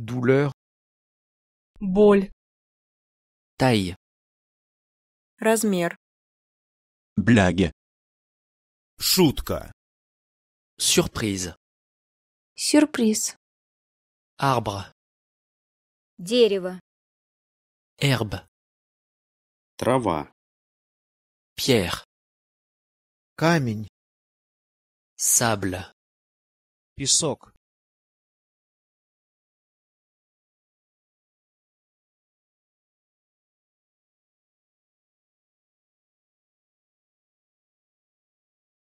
Douleur. Боль. Taille. Размер. Blague. Шутка. Surprise. Сюрприз. Арбр. Дерево. Herbe. Трава. Pierre. Камень. Сабля. Песок.